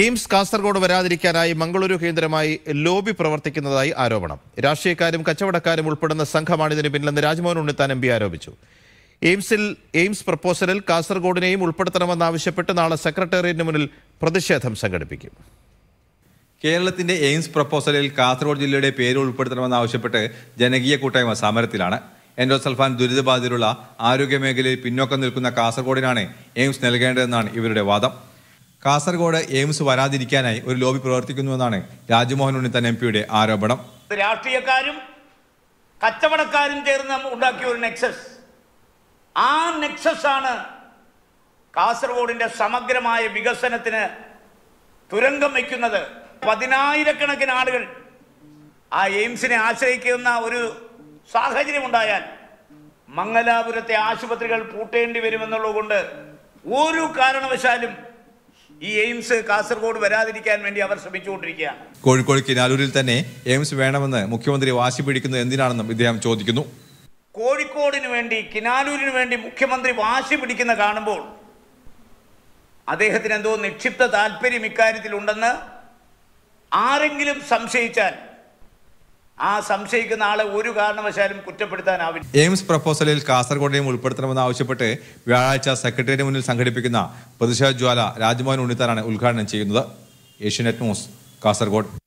AIIMS Kasaragod വരാതിരിക്കാനായി Mangaluru കേന്ദ്രമായി lobby പ്രവർത്തിക്കുന്നതായി ആരോപണം രാഷ്ട്രീയക്കാരും കച്ചവടക്കാരും ഉൾപ്പെടുന്ന സംഘമാണ് ഇതിന് പിന്നിലെന്ന് രാജ്മോഹൻ ഉണ്ണിത്താൻ എം ആരോപിച്ചു എയിംസിൽ എയിംസ് പ്രപ്പോസലിൽ കാസർഗോഡിനെയും ഉൾപ്പെടുത്തണമെന്നാവശ്യപ്പെട്ട് നാളെ സെക്രട്ടേറിയറ്റിന് മുന്നിൽ പ്രതിഷേധം സംഘടിപ്പിക്കും കേരളത്തിന്റെ എയിംസ് പ്രപ്പോസലിൽ കാസർഗോഡ് ജില്ലയുടെ പേര് ഉൾപ്പെടുത്തണമെന്നാവശ്യപ്പെട്ട് ജനകീയ കൂട്ടായ്മ സമരത്തിലാണ് എൻഡോസൽഫാൻ ദുരിതബാധിതരുള്ള ആരോഗ്യമേഖലയിൽ പിന്നോക്കം നിൽക്കുന്ന കാസർഗോഡിനാണ് എയിംസ് നൽകേണ്ടതെന്നാണ് ഇവരുടെ വാദം കാസർഗോഡ് എയിംസ് വരാതിരിക്കാനായി ഒരു ലോബി പ്രവർത്തിക്കുന്നുവെന്നാണ് രാജ്മോഹൻ ഉണ്ണിത്തൻ എം പിയുടെ ആരോപണം രാഷ്ട്രീയക്കാരും കച്ചവടക്കാരും ചേർന്ന് ഉണ്ടാക്കിയ ഒരു നെക്സസ് ആ നെക്സസ് ആണ് കാസർഗോഡിന്റെ സമഗ്രമായ വികസനത്തിന് തുരങ്കം വയ്ക്കുന്നത് പതിനായിരക്കണക്കിന് ആളുകൾ ആ എയിംസിനെ ആശ്രയിക്കുന്ന ഒരു സാഹചര്യം ഉണ്ടായാൽ മംഗലാപുരത്തെ ആശുപത്രികൾ പൂട്ടേണ്ടി വരുമെന്നുള്ളതുകൊണ്ട് ഒരു കാരണവശാലും ഈ എയിംസ് കാസർഗോഡ് വരാതിരിക്കാൻ വേണ്ടി അവർ ശ്രമിച്ചുകൊണ്ടിരിക്കുകയാണ് കോഴിക്കോട് കിനാലൂരിൽ തന്നെ എയിംസ് വേണമെന്ന് മുഖ്യമന്ത്രി വാശി പിടിക്കുന്നത് എന്തിനാണെന്നും ഇദ്ദേഹം ചോദിക്കുന്നു കോഴിക്കോടിന് വേണ്ടി കിനാലൂരിന് വേണ്ടി മുഖ്യമന്ത്രി വാശി പിടിക്കുന്ന കാണുമ്പോൾ അദ്ദേഹത്തിന് എന്തോ നിക്ഷിപ്ത താല്പര്യം ഇക്കാര്യത്തിലുണ്ടെന്ന് ആരെങ്കിലും സംശയിച്ചാൽ ആ സംശയിക്കുന്ന ആളെ ഒരു കാരണവശാലും കുറ്റപ്പെടുത്താനാവില്ല എയിംസ് പ്രപ്പോസലിൽ കാസർഗോഡിനെയും ഉൾപ്പെടുത്തണമെന്ന് ആവശ്യപ്പെട്ട് വ്യാഴാഴ്ച സെക്രട്ടേറിയറ്റ് മുന്നിൽ സംഘടിപ്പിക്കുന്ന പ്രതിഷേധ ജ്വാല രാജ്മോഹൻ ഉണ്ണിത്താനാണ് ഉദ്ഘാടനം ചെയ്യുന്നത് ഏഷ്യനെറ്റ് ന്യൂസ് കാസർഗോഡ്